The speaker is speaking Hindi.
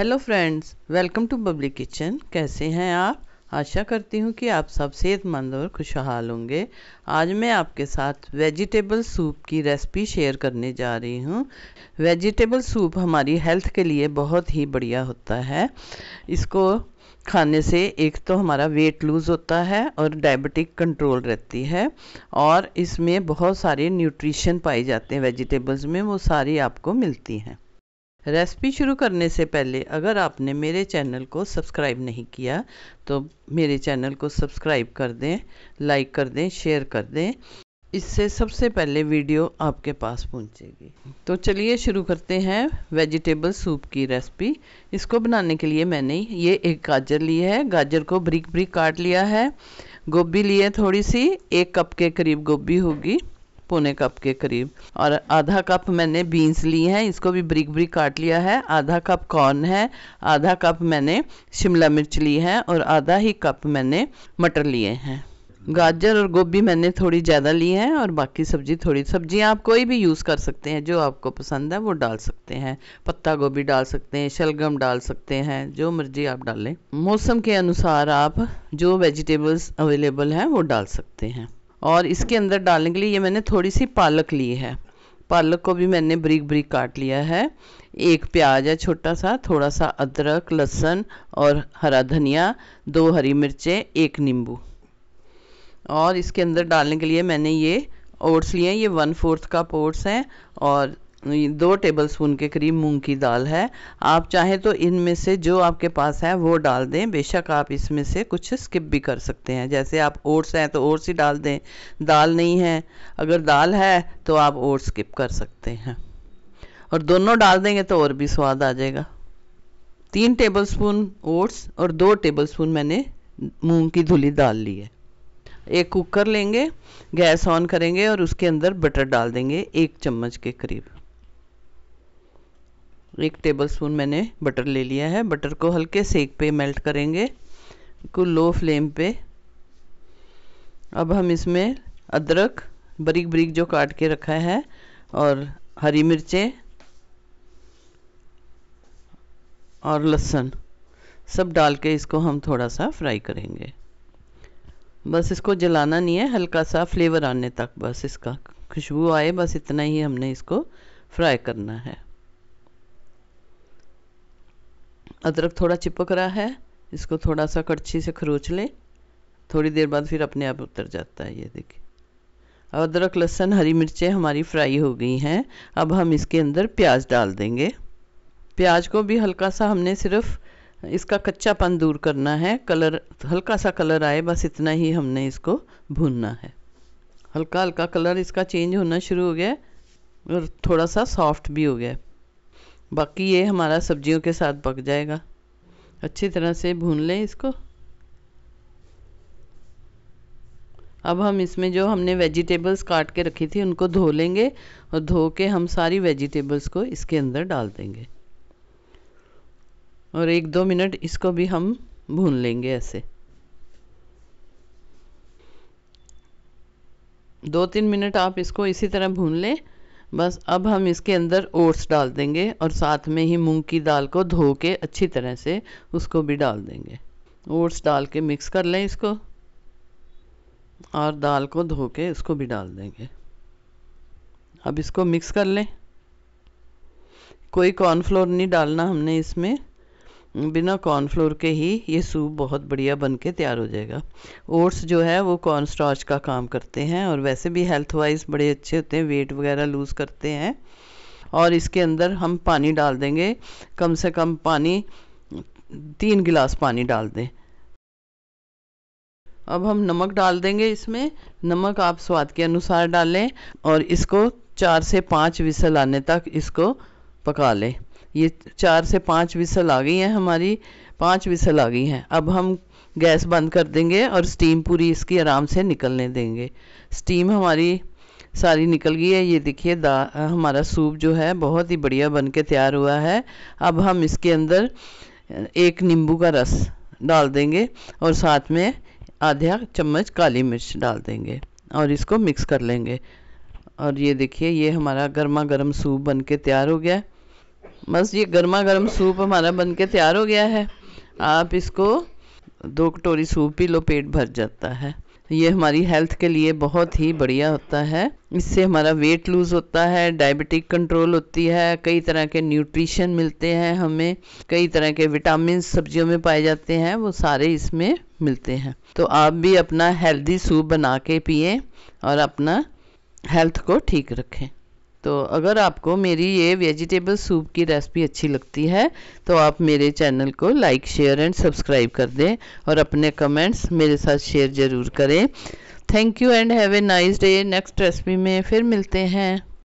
hello friends welcome to public kitchen कैसे हैं आप आशा करती हूँ कि आप सब सेहतमंद और खुशहाल होंगे आज मैं आपके साथ वेजिटेबल सूप की रेसिपी शेयर करने जा रही हूँ वेजिटेबल सूप हमारी हेल्थ के लिए बहुत ही बढ़िया होता है इसको खाने से एक तो हमारा वेट लूज़ होता है और डायबिटिक कंट्रोल रहती है और इसमें बहुत सारे न्यूट्रिशन पाए जाते हैं वेजिटेबल्स में वो सारी आपको मिलती हैं रेसिपी शुरू करने से पहले अगर आपने मेरे चैनल को सब्सक्राइब नहीं किया तो मेरे चैनल को सब्सक्राइब कर दें लाइक कर दें शेयर कर दें इससे सबसे पहले वीडियो आपके पास पहुंचेगी तो चलिए शुरू करते हैं वेजिटेबल सूप की रेसिपी इसको बनाने के लिए मैंने ये एक गाजर ली है गाजर को ब्रिक ब्रिक काट लिया है गोभी ली है थोड़ी सी एक कप के करीब गोभी होगी पौने कप के करीब और आधा कप मैंने बीन्स ली हैं इसको भी ब्रिक ब्रिक काट लिया है आधा कप कॉर्न है आधा कप मैंने शिमला मिर्च ली है और आधा ही कप मैंने मटर लिए हैं गाजर और गोभी मैंने थोड़ी ज़्यादा ली है और बाकी सब्जी थोड़ी सब्जियाँ आप कोई भी यूज़ कर सकते हैं जो आपको पसंद है वो डाल सकते हैं पत्ता गोभी डाल सकते हैं शलगम डाल सकते हैं जो मर्जी आप डालें मौसम के अनुसार आप जो वेजिटेबल्स अवेलेबल हैं वो डाल सकते हैं और इसके अंदर डालने के लिए ये मैंने थोड़ी सी पालक ली है पालक को भी मैंने ब्रिक ब्रिक काट लिया है एक प्याज है छोटा सा थोड़ा सा अदरक लहसुन और हरा धनिया दो हरी मिर्चें एक नींबू और इसके अंदर डालने के लिए मैंने ये ओट्स लिए हैं ये वन फोर्थ कप ओट्स हैं और दो टेबलस्पून के करीब मूंग की दाल है आप चाहे तो इनमें से जो आपके पास है वो डाल दें बेशक आप इसमें से कुछ स्किप भी कर सकते हैं जैसे आप ओट्स हैं तो ओट्स ही डाल दें दाल नहीं है अगर दाल है तो आप ओट्स स्किप कर सकते हैं और दोनों डाल देंगे तो और भी स्वाद आ जाएगा तीन टेबल ओट्स और दो टेबल मैंने मूँग की धुली दाल ली है एक कुकर लेंगे गैस ऑन करेंगे और उसके अंदर बटर डाल देंगे एक चम्मच के करीब एक टेबलस्पून मैंने बटर ले लिया है बटर को हल्के सेक पे मेल्ट करेंगे को लो फ्लेम पे अब हम इसमें अदरक बरीक बरीक जो काट के रखा है और हरी मिर्चें और लहसुन सब डाल के इसको हम थोड़ा सा फ्राई करेंगे बस इसको जलाना नहीं है हल्का सा फ्लेवर आने तक बस इसका खुशबू आए बस इतना ही हमने इसको फ्राई करना है अदरक थोड़ा चिपक रहा है इसको थोड़ा सा कड़छी से खरोच लें थोड़ी देर बाद फिर अपने आप उतर जाता है ये देखिए अब अदरक लहसुन हरी मिर्चें हमारी फ्राई हो गई हैं अब हम इसके अंदर प्याज डाल देंगे प्याज को भी हल्का सा हमने सिर्फ इसका कच्चापन दूर करना है कलर हल्का सा कलर आए बस इतना ही हमने इसको भूनना है हल्का हल्का कलर इसका चेंज होना शुरू हो गया और थोड़ा सा सॉफ्ट भी हो गया बाकी ये हमारा सब्जियों के साथ पक जाएगा अच्छी तरह से भून लें इसको अब हम इसमें जो हमने वेजिटेबल्स काट के रखी थी उनको धो लेंगे और धो के हम सारी वेजिटेबल्स को इसके अंदर डाल देंगे और एक दो मिनट इसको भी हम भून लेंगे ऐसे दो तीन मिनट आप इसको इसी तरह भून लें बस अब हम इसके अंदर ओट्स डाल देंगे और साथ में ही मूंग की दाल को धो के अच्छी तरह से उसको भी डाल देंगे ओट्स डाल के मिक्स कर लें इसको और दाल को धो के इसको भी डाल देंगे अब इसको मिक्स कर लें कोई कॉर्नफ्लोर नहीं डालना हमने इसमें बिना कॉर्नफ्लोर के ही ये सूप बहुत बढ़िया बन के तैयार हो जाएगा ओट्स जो है वो कॉर्न स्टार्च का काम करते हैं और वैसे भी हेल्थ वाइज बड़े अच्छे होते हैं वेट वगैरह लूज़ करते हैं और इसके अंदर हम पानी डाल देंगे कम से कम पानी तीन गिलास पानी डाल दें अब हम नमक डाल देंगे इसमें नमक आप स्वाद के अनुसार डालें और इसको चार से पाँच विसल आने तक इसको पका लें ये चार से पाँच विसल आ गई हैं हमारी पाँच विसल आ गई हैं अब हम गैस बंद कर देंगे और स्टीम पूरी इसकी आराम से निकलने देंगे स्टीम हमारी सारी निकल गई है ये देखिए दा हमारा सूप जो है बहुत ही बढ़िया बन के तैयार हुआ है अब हम इसके अंदर एक नींबू का रस डाल देंगे और साथ में आधा चम्मच काली मिर्च डाल देंगे और इसको मिक्स कर लेंगे और ये देखिए ये हमारा गर्मा गर्म सूप बन के तैयार हो गया है बस ये गर्मा गर्म सूप हमारा बन के तैयार हो गया है आप इसको दो कटोरी सूप पी लो पेट भर जाता है ये हमारी हेल्थ के लिए बहुत ही बढ़िया होता है इससे हमारा वेट लूज़ होता है डायबिटिक कंट्रोल होती है कई तरह के न्यूट्रिशन मिलते हैं हमें कई तरह के विटामिन सब्जियों में पाए जाते हैं वो सारे इसमें मिलते हैं तो आप भी अपना हेल्दी सूप बना के पिए और अपना हेल्थ को ठीक रखें तो अगर आपको मेरी ये वेजिटेबल सूप की रेसिपी अच्छी लगती है तो आप मेरे चैनल को लाइक शेयर एंड सब्सक्राइब कर दें और अपने कमेंट्स मेरे साथ शेयर ज़रूर करें thank you and have a nice day next recipe में फिर मिलते हैं